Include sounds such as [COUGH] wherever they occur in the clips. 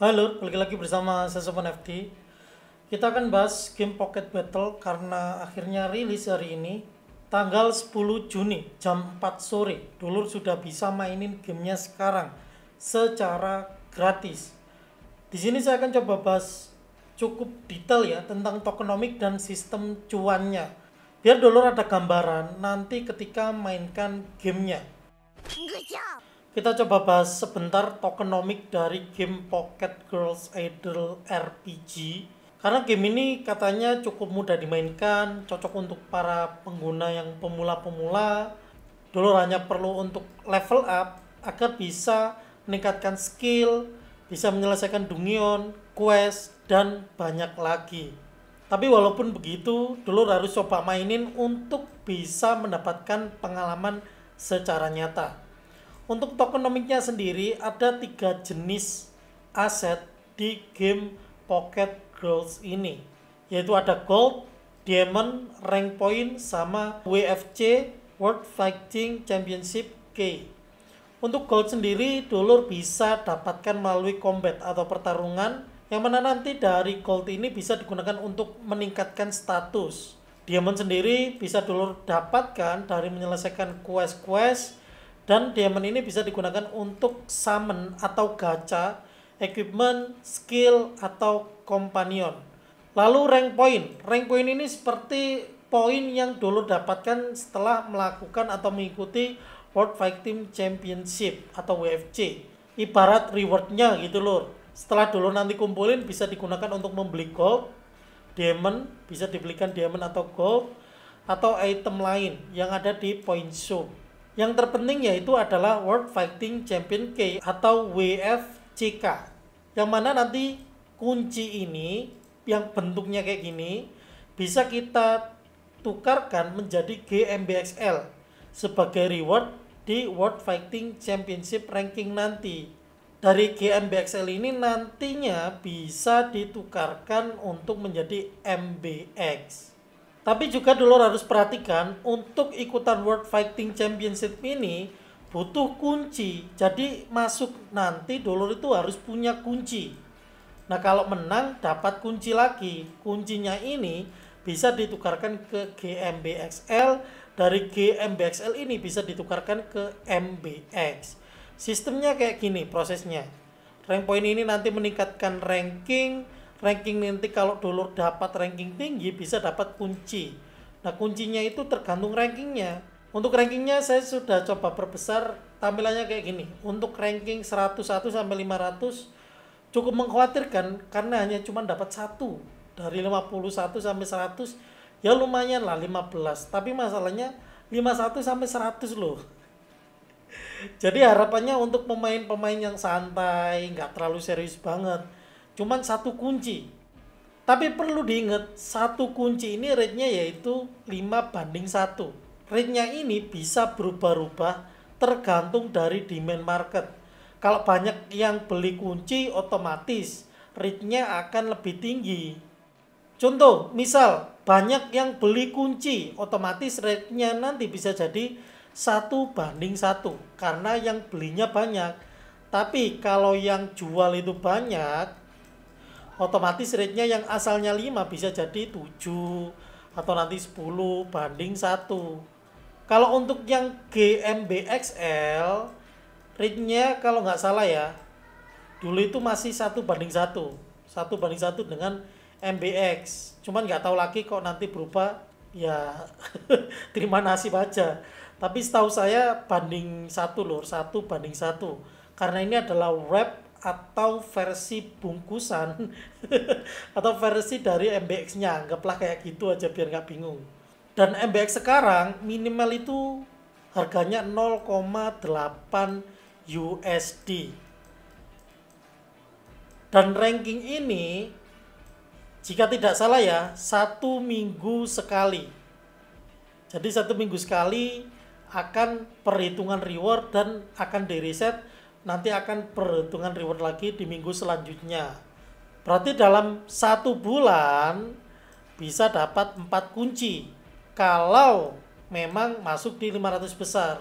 Halo, balik lagi bersama Sesopon FD. Kita akan bahas game Pocket Battle karena akhirnya rilis hari ini tanggal 10 Juni jam 4 sore. Dulur sudah bisa mainin gamenya sekarang secara gratis. Di sini saya akan coba bahas cukup detail ya tentang tokenomik dan sistem cuannya. Biar dulur ada gambaran nanti ketika mainkan gamenya. Good job. Kita coba bahas sebentar tokenomik dari game Pocket Girls Idol RPG. Karena game ini katanya cukup mudah dimainkan, cocok untuk para pengguna yang pemula-pemula. Dulu hanya perlu untuk level up agar bisa meningkatkan skill, bisa menyelesaikan dungeon, quest, dan banyak lagi. Tapi walaupun begitu, dulu harus coba mainin untuk bisa mendapatkan pengalaman secara nyata. Untuk tokenomiknya sendiri ada tiga jenis aset di game Pocket Girls ini, yaitu ada Gold, Diamond, Rank Point, sama WFC World Fighting Championship K. Untuk Gold sendiri, dulur bisa dapatkan melalui combat atau pertarungan, yang mana nanti dari Gold ini bisa digunakan untuk meningkatkan status. Diamond sendiri bisa dulur dapatkan dari menyelesaikan quest-quest dan diamond ini bisa digunakan untuk summon atau gacha, equipment, skill, atau companion. Lalu rank point. Rank point ini seperti poin yang dulu dapatkan setelah melakukan atau mengikuti World Fighting Championship atau WFC. Ibarat rewardnya gitu loh. Setelah dulu nanti kumpulin bisa digunakan untuk membeli gold, diamond, bisa dibelikan diamond atau gold, atau item lain yang ada di point shop. Yang terpenting yaitu adalah World Fighting Champion K atau WFCK. Yang mana nanti kunci ini yang bentuknya kayak gini bisa kita tukarkan menjadi GMBXL sebagai reward di World Fighting Championship ranking nanti. Dari GMBXL ini nantinya bisa ditukarkan untuk menjadi MBX. Tapi juga dulu harus perhatikan untuk ikutan World Fighting Championship ini butuh kunci. Jadi masuk nanti dulu itu harus punya kunci. Nah kalau menang dapat kunci lagi. Kuncinya ini bisa ditukarkan ke GMBXL. Dari GMBXL ini bisa ditukarkan ke MBX. Sistemnya kayak gini prosesnya. Rank point ini nanti meningkatkan ranking ranking nanti kalau dulur dapat ranking tinggi bisa dapat kunci. Nah kuncinya itu tergantung rankingnya. Untuk rankingnya saya sudah coba perbesar tampilannya kayak gini. Untuk ranking 101 sampai 500 cukup mengkhawatirkan karena hanya cuma dapat satu dari 51 sampai 100 ya lumayan lah 15 tapi masalahnya 51 sampai 100 loh [LAUGHS] jadi harapannya untuk pemain-pemain yang santai nggak terlalu serius banget Cuman satu kunci. Tapi perlu diingat, satu kunci ini rate-nya yaitu 5 banding 1. Rate-nya ini bisa berubah-ubah tergantung dari demand market. Kalau banyak yang beli kunci, otomatis rate-nya akan lebih tinggi. Contoh, misal banyak yang beli kunci, otomatis rate-nya nanti bisa jadi satu banding satu karena yang belinya banyak. Tapi kalau yang jual itu banyak, otomatis rate-nya yang asalnya 5 bisa jadi 7 atau nanti 10 banding 1. Kalau untuk yang GMBXL rate-nya kalau nggak salah ya dulu itu masih 1 banding 1. 1 banding 1 dengan MBX cuman nggak tahu lagi kok nanti berubah ya [LAUGHS] terima nasib aja tapi setahu saya banding 1 lor 1 banding 1. karena ini adalah wrap atau versi bungkusan [LAUGHS] atau versi dari MBX-nya anggaplah kayak gitu aja biar nggak bingung dan MBX sekarang minimal itu harganya 0,8 USD dan ranking ini jika tidak salah ya satu minggu sekali jadi satu minggu sekali akan perhitungan reward dan akan di reset nanti akan perhitungan reward lagi di minggu selanjutnya. Berarti dalam satu bulan bisa dapat empat kunci kalau memang masuk di 500 besar.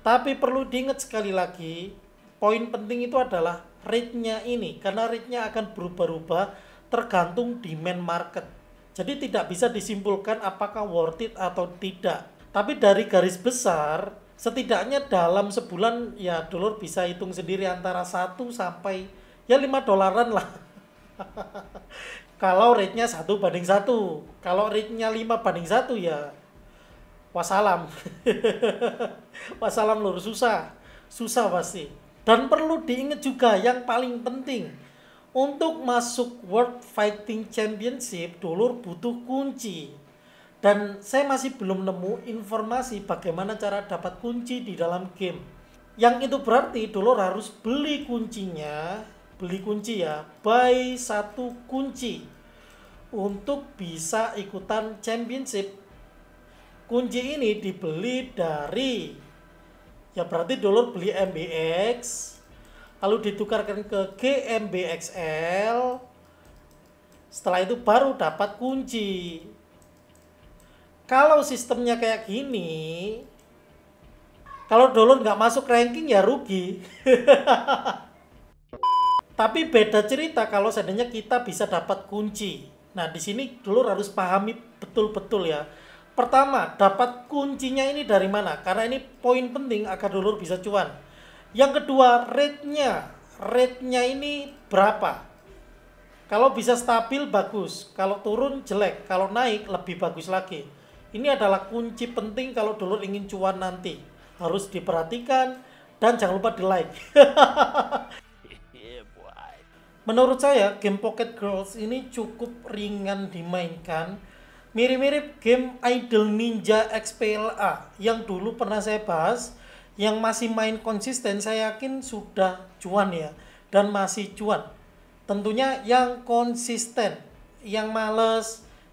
Tapi perlu diingat sekali lagi, poin penting itu adalah rate-nya ini. Karena rate-nya akan berubah-ubah tergantung demand market. Jadi tidak bisa disimpulkan apakah worth it atau tidak. Tapi dari garis besar, setidaknya dalam sebulan ya dolar bisa hitung sendiri antara 1 sampai ya 5 dolaran lah. [LAUGHS] kalau rate-nya 1 banding 1. Kalau rate-nya 5 banding 1 ya wassalam. [LAUGHS] wassalam lur susah. Susah pasti. Dan perlu diingat juga yang paling penting. Untuk masuk World Fighting Championship, dulur butuh kunci. Dan saya masih belum nemu informasi bagaimana cara dapat kunci di dalam game. Yang itu berarti Dolor harus beli kuncinya, beli kunci ya, buy satu kunci untuk bisa ikutan championship. Kunci ini dibeli dari ya berarti Dolor beli MBX lalu ditukarkan ke GMBXL setelah itu baru dapat kunci kalau sistemnya kayak gini, kalau download nggak masuk ranking ya rugi. [LAUGHS] Tapi beda cerita kalau seandainya kita bisa dapat kunci. Nah, di sini dulu harus pahami betul-betul ya. Pertama, dapat kuncinya ini dari mana? Karena ini poin penting agar dulur bisa cuan. Yang kedua, rate-nya. Rate-nya ini berapa? Kalau bisa stabil, bagus. Kalau turun, jelek. Kalau naik, lebih bagus lagi. Ini adalah kunci penting kalau dulu ingin cuan nanti. Harus diperhatikan dan jangan lupa di like. [LAUGHS] Iya, Menurut saya, game Pocket Girls ini cukup ringan dimainkan. Mirip-mirip game Idol Ninja XPLA yang dulu pernah saya bahas. Yang masih main konsisten saya yakin sudah cuan ya. Dan masih cuan. Tentunya yang konsisten. Yang males,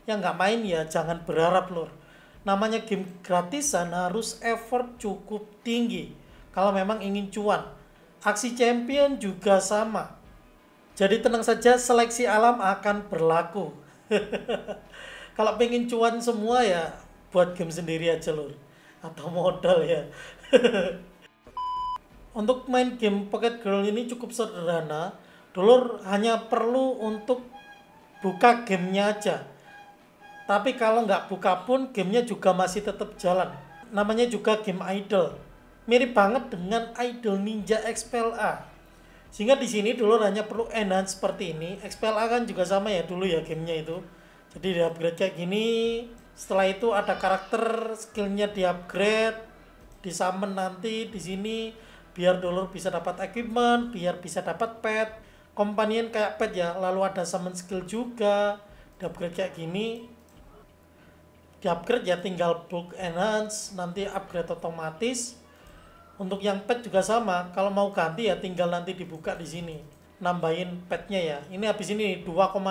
yang nggak main ya jangan berharap lor namanya game gratisan harus effort cukup tinggi kalau memang ingin cuan. Aksi champion juga sama. Jadi tenang saja seleksi alam akan berlaku. [LAUGHS] kalau pengen cuan semua ya buat game sendiri aja lur. Atau modal ya. [LAUGHS] untuk main game Pocket Girl ini cukup sederhana. Dulur hanya perlu untuk buka gamenya aja tapi kalau nggak buka pun gamenya juga masih tetap jalan. Namanya juga game idol, Mirip banget dengan idol Ninja XPLA Sehingga di sini dulu hanya perlu enhance seperti ini. XPLA kan juga sama ya dulu ya gamenya itu. Jadi di upgrade kayak gini. Setelah itu ada karakter skillnya di upgrade. Di summon nanti di sini biar dulu bisa dapat equipment, biar bisa dapat pet, companion kayak pet ya, lalu ada summon skill juga, di upgrade kayak gini, di upgrade ya tinggal book enhance nanti upgrade otomatis untuk yang pet juga sama kalau mau ganti ya tinggal nanti dibuka di sini nambahin petnya ya ini habis ini 2,6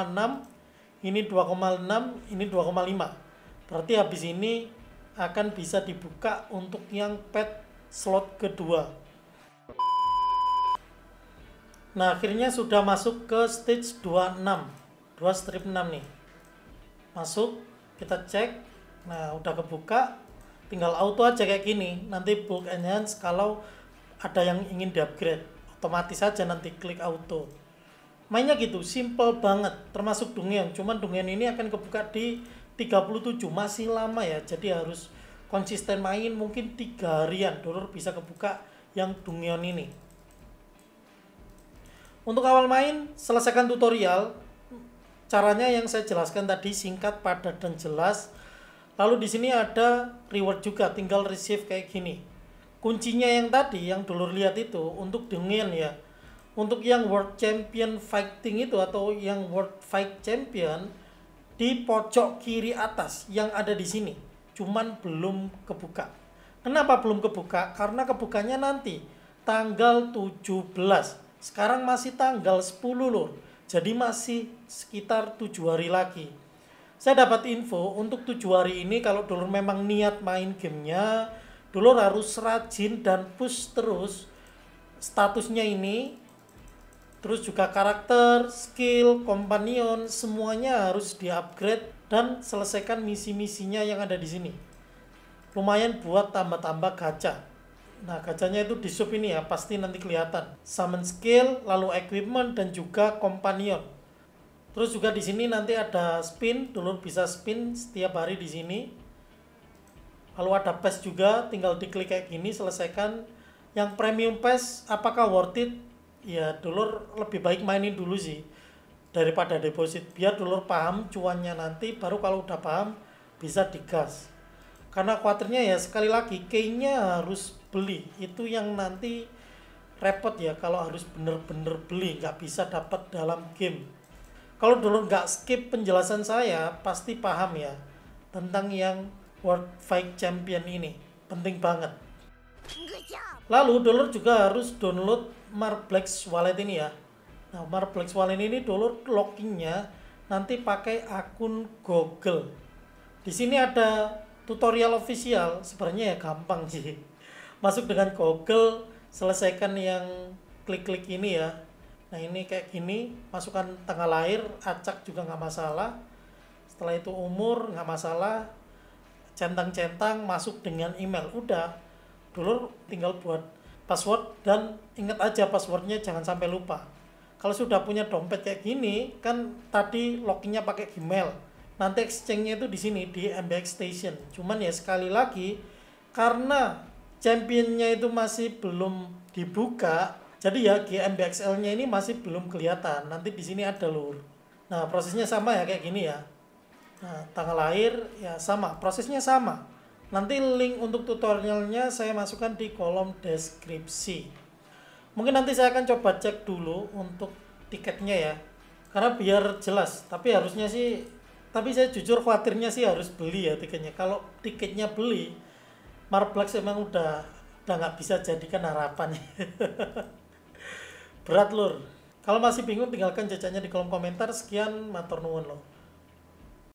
ini 2,6 ini 2,5 berarti habis ini akan bisa dibuka untuk yang pet slot kedua nah akhirnya sudah masuk ke stage 26 2 strip 6 nih masuk kita cek Nah, udah kebuka, tinggal auto aja kayak gini. Nanti bulk enhance kalau ada yang ingin di-upgrade, otomatis aja nanti klik auto. Mainnya gitu, simple banget, termasuk dungeon Cuman dungeon ini akan kebuka di 37, masih lama ya. Jadi harus konsisten main mungkin tiga harian dulur bisa kebuka yang dungeon ini. Untuk awal main, selesaikan tutorial. Caranya yang saya jelaskan tadi singkat, padat, dan jelas. Lalu di sini ada reward juga, tinggal receive kayak gini. Kuncinya yang tadi yang dulur lihat itu untuk dingin ya. Untuk yang World Champion Fighting itu atau yang World Fight Champion di pojok kiri atas yang ada di sini. Cuman belum kebuka. Kenapa belum kebuka? Karena kebukanya nanti tanggal 17. Sekarang masih tanggal 10 loh. Jadi masih sekitar 7 hari lagi. Saya dapat info untuk tujuh hari ini kalau dulur memang niat main gamenya, dulur harus rajin dan push terus statusnya ini. Terus juga karakter, skill, companion, semuanya harus di-upgrade dan selesaikan misi-misinya yang ada di sini. Lumayan buat tambah-tambah gacha. Nah, gajahnya itu di sub ini ya, pasti nanti kelihatan. Summon skill, lalu equipment, dan juga companion. Terus juga di sini nanti ada spin, dulur bisa spin setiap hari di sini. Lalu ada pes juga, tinggal diklik kayak gini, selesaikan. Yang premium pes, apakah worth it? Ya, dulur lebih baik mainin dulu sih daripada deposit. Biar dulur paham cuannya nanti, baru kalau udah paham bisa digas. Karena khawatirnya ya sekali lagi, kayaknya harus beli. Itu yang nanti repot ya kalau harus bener-bener beli, nggak bisa dapat dalam game kalau dulu nggak skip penjelasan saya, pasti paham ya tentang yang World Fight Champion ini. Penting banget. Lalu Dolor juga harus download Marplex Wallet ini ya. Nah, Marplex Wallet ini Dolor lockingnya nanti pakai akun Google. Di sini ada tutorial official, sebenarnya ya gampang sih. [LAUGHS] Masuk dengan Google, selesaikan yang klik-klik ini ya nah ini kayak gini masukkan tanggal lahir acak juga nggak masalah setelah itu umur nggak masalah centang-centang masuk dengan email udah dulu tinggal buat password dan ingat aja passwordnya jangan sampai lupa kalau sudah punya dompet kayak gini kan tadi loginnya pakai email nanti exchange-nya itu di sini di MBX Station cuman ya sekali lagi karena championnya itu masih belum dibuka jadi ya GMBXL-nya ini masih belum kelihatan. Nanti di sini ada lur. Nah, prosesnya sama ya kayak gini ya. Nah, tanggal lahir ya sama, prosesnya sama. Nanti link untuk tutorialnya saya masukkan di kolom deskripsi. Mungkin nanti saya akan coba cek dulu untuk tiketnya ya. Karena biar jelas, tapi harusnya sih tapi saya jujur khawatirnya sih harus beli ya tiketnya. Kalau tiketnya beli, Marplex emang udah udah nggak bisa jadikan harapan. [LAUGHS] Berat lur. Kalau masih bingung tinggalkan jajannya di kolom komentar. Sekian matur nuwun loh.